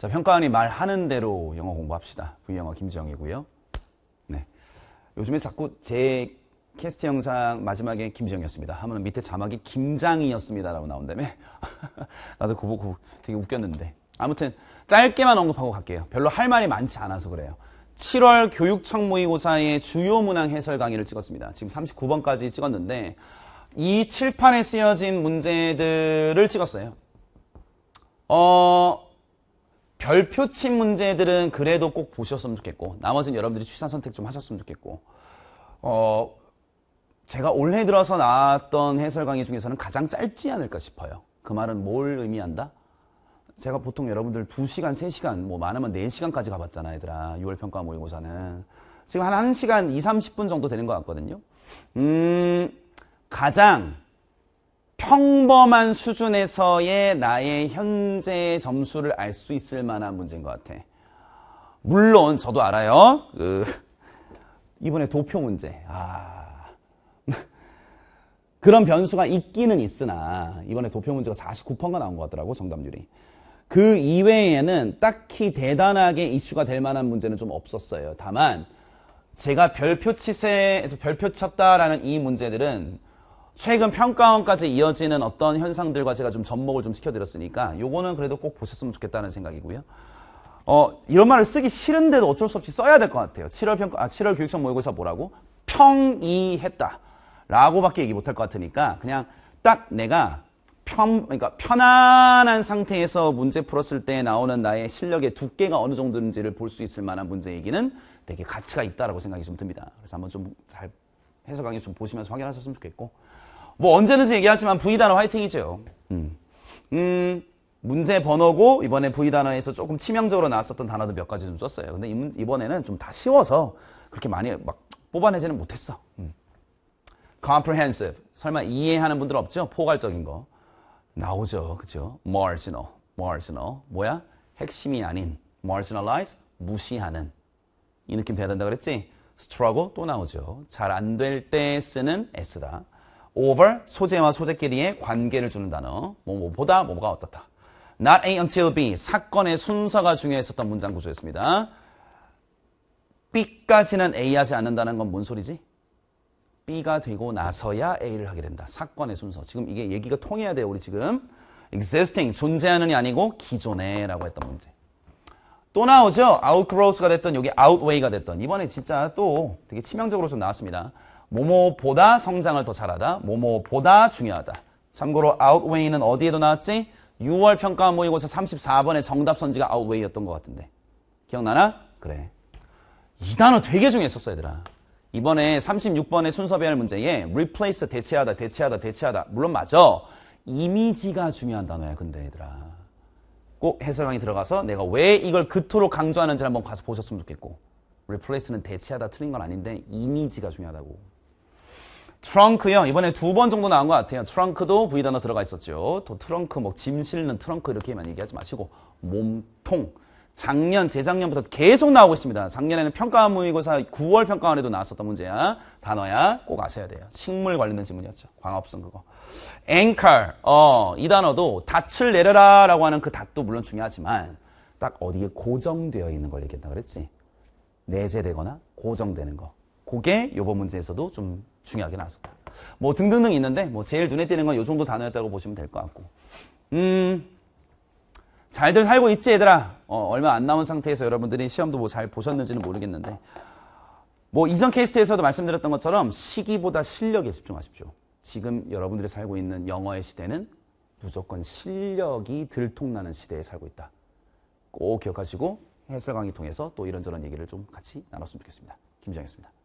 자, 평가원이 말하는 대로 영어 공부합시다. V영어 김정이고요. 네. 요즘에 자꾸 제 캐스트 영상 마지막에 김정이었습니다. 하면 밑에 자막이 김장이었습니다라고 나온다며. 나도 그거 보고 되게 웃겼는데. 아무튼 짧게만 언급하고 갈게요. 별로 할 말이 많지 않아서 그래요. 7월 교육청 모의고사의 주요 문항 해설 강의를 찍었습니다. 지금 39번까지 찍었는데 이 칠판에 쓰여진 문제들을 찍었어요. 어, 별표친 문제들은 그래도 꼭 보셨으면 좋겠고 나머지는 여러분들이 출산 선택 좀 하셨으면 좋겠고 어 제가 올해 들어서 나왔던 해설 강의 중에서는 가장 짧지 않을까 싶어요. 그 말은 뭘 의미한다? 제가 보통 여러분들 2시간, 3시간, 뭐 많으면 4시간까지 가봤잖아, 얘들아. 6월 평가 모의고사는. 지금 한 1시간 2, 30분 정도 되는 것 같거든요. 음, 가장 평범한 수준에서의 나의 현재 점수를 알 수 있을 만한 문제인 것 같아. 물론 저도 알아요. 그 이번에 도표 문제. 아. 그런 변수가 있기는 있으나 이번에 도표 문제가 49%가 나온 것 같더라고 정답률이. 그 이외에는 딱히 대단하게 이슈가 될 만한 문제는 좀 없었어요. 다만 제가 별표 치세 별표 쳤다라는 이 문제들은 최근 평가원까지 이어지는 어떤 현상들과 제가 좀 접목을 좀 시켜드렸으니까 요거는 그래도 꼭 보셨으면 좋겠다는 생각이고요. 어, 이런 말을 쓰기 싫은데도 어쩔 수 없이 써야 될 것 같아요. 7월 평가, 아, 7월 교육청 모의고사 뭐라고? 평이했다. 라고밖에 얘기 못할 것 같으니까 그냥 딱 내가 편, 그러니까 편안한 상태에서 문제 풀었을 때 나오는 나의 실력의 두께가 어느 정도인지를 볼 수 있을 만한 문제 얘기는 되게 가치가 있다라고 생각이 좀 듭니다. 그래서 한번 좀 잘 해석강의 좀 보시면서 확인하셨으면 좋겠고. 뭐 언제든지 얘기하지만 V 단어 화이팅이죠. 음. 음, 문제 번호고 이번에 V 단어에서 조금 치명적으로 나왔었던 단어도몇 가지 좀 썼어요. 근데 이번에는 좀 다 쉬워서 그렇게 많이 막 뽑아내지는 못했어. 음. comprehensive. 설마 이해하는 분들 없죠? 포괄적인 거. 나오죠. 그죠? marginal. marginal. 뭐야? 핵심이 아닌. marginalize. 무시하는. 이 느낌 돼야 된다 그랬지? struggle 또 나오죠. 잘 안 될 때 쓰는 S다. over 소재와 소재끼리의 관계를 주는 단어 뭐뭐보다 뭐, 뭐가 어떻다 not A until B 사건의 순서가 중요했었던 문장 구조였습니다 B까지는 A 하지 않는다는 건 뭔 소리지? B가 되고 나서야 A를 하게 된다 사건의 순서 지금 이게 얘기가 통해야 돼요 우리 지금 existing 존재하는이 아니고 기존에 라고 했던 문제 또 나오죠 outgrowth가 됐던 여기 outway가 됐던 이번에 진짜 또 되게 치명적으로 좀 나왔습니다 모모보다 성장을 더 잘하다. 모모보다 중요하다. 참고로 outweigh는 어디에도 나왔지? 6월 평가 모의고사 34번의 정답 선지가 outweigh였던 것 같은데. 기억나나? 그래. 이 단어 되게 중요했었어, 얘들아. 이번에 36번의 순서 배열 문제에 replace 대체하다, 대체하다, 대체하다. 물론 맞아. 이미지가 중요한 단어야, 근데 얘들아. 꼭 해설강에 들어가서 내가 왜 이걸 그토록 강조하는지 한번 가서 보셨으면 좋겠고. replace는 대체하다 틀린 건 아닌데 이미지가 중요하다고. 트렁크요. 이번에 두 번 정도 나온 것 같아요. 트렁크도 V 단어 들어가 있었죠. 또 트렁크, 뭐, 짐 실는 트렁크 이렇게만 얘기하지 마시고, 몸통. 작년, 재작년부터 계속 나오고 있습니다. 작년에는 평가모의고사 9월 평가원에도 나왔었던 문제야. 단어야. 꼭 아셔야 돼요. 식물 관련된 질문이었죠. 광합성 그거. 앵 n 어, 이 단어도 닻을 내려라 라고 하는 그 닻도 물론 중요하지만 딱 어디에 고정되어 있는 걸얘기했다 그랬지. 내재되거나 고정되는 거. 그게 요번 문제에서도 좀 중요하게 나왔었다. 뭐 등등등 있는데 뭐 제일 눈에 띄는 건 이 정도 단어였다고 보시면 될 것 같고 음 잘들 살고 있지 얘들아 어, 얼마 안 남은 상태에서 여러분들이 시험도 뭐 잘 보셨는지는 모르겠는데 뭐 이전 케이스에서도 말씀드렸던 것처럼 시기보다 실력에 집중하십시오 지금 여러분들이 살고 있는 영어의 시대는 무조건 실력이 들통나는 시대에 살고 있다 꼭 기억하시고 해설 강의 통해서 또 이런저런 얘기를 좀 같이 나눴으면 좋겠습니다 김정이었습니다